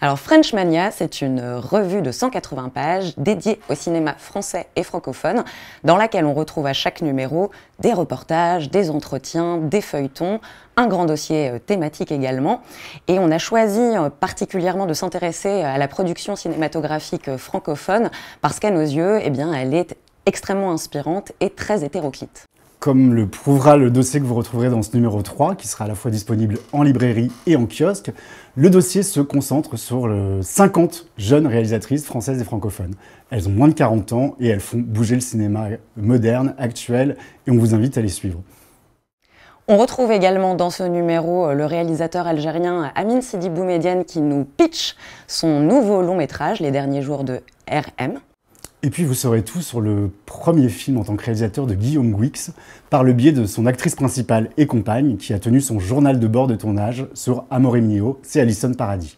Alors French Mania, c'est une revue de 180 pages dédiée au cinéma français et francophone, dans laquelle on retrouve à chaque numéro des reportages, des entretiens, des feuilletons, un grand dossier euh, thématique également. Et on a choisi euh, particulièrement de s'intéresser à la production cinématographique euh, francophone parce qu'à nos yeux, eh bien, elle est extrêmement inspirante et très hétéroclite. Comme le prouvera le dossier que vous retrouverez dans ce numéro 3, qui sera à la fois disponible en librairie et en kiosque, le dossier se concentre sur 50 jeunes réalisatrices françaises et francophones. Elles ont moins de 40 ans et elles font bouger le cinéma moderne, actuel, et on vous invite à les suivre. On retrouve également dans ce numéro euh, le réalisateur algérien Amin Sidi Boumediene qui nous pitch son nouveau long métrage, Les derniers jours de RM. Et puis vous saurez tout sur le premier film en tant que réalisateur de Guillaume Guix par le biais de son actrice principale et compagne qui a tenu son journal de bord de tournage sur Amore Mio, c'est Alison Paradis.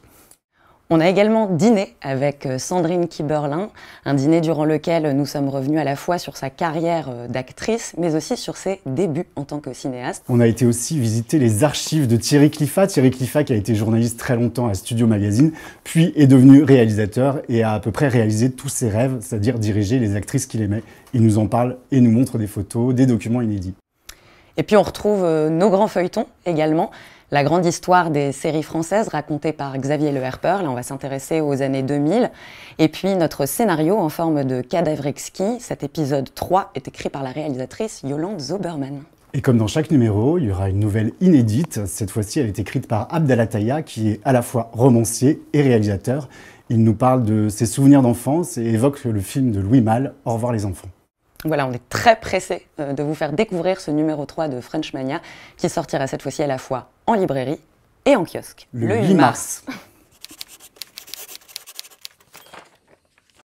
On a également dîné avec euh, Sandrine Kiberlin, un dîner durant lequel nous sommes revenus à la fois sur sa carrière euh, d'actrice, mais aussi sur ses débuts en tant que cinéaste. On a été aussi visiter les archives de Thierry Cliffat. Thierry Cliffat qui a été journaliste très longtemps à Studio Magazine, puis est devenu réalisateur et a à peu près réalisé tous ses rêves, c'est-à-dire diriger les actrices qu'il aimait. Il nous en parle et nous montre des photos, des documents inédits. Et puis on retrouve euh, nos grands feuilletons également la grande histoire des séries françaises racontée par Xavier Le Herper. Là, on va s'intéresser aux années 2000. Et puis notre scénario en forme de cadavre exquis. Cet épisode 3 est écrit par la réalisatrice Yolande Zoberman. Et comme dans chaque numéro, il y aura une nouvelle inédite. Cette fois-ci, elle est écrite par Abdallah Taïa, qui est à la fois romancier et réalisateur. Il nous parle de ses souvenirs d'enfance et évoque le film de Louis Malle, Au revoir les enfants. Voilà, on est très pressé euh, de vous faire découvrir ce numéro 3 de French Mania, qui sortira cette fois-ci à la fois en librairie et en kiosque. Le, 8 mars.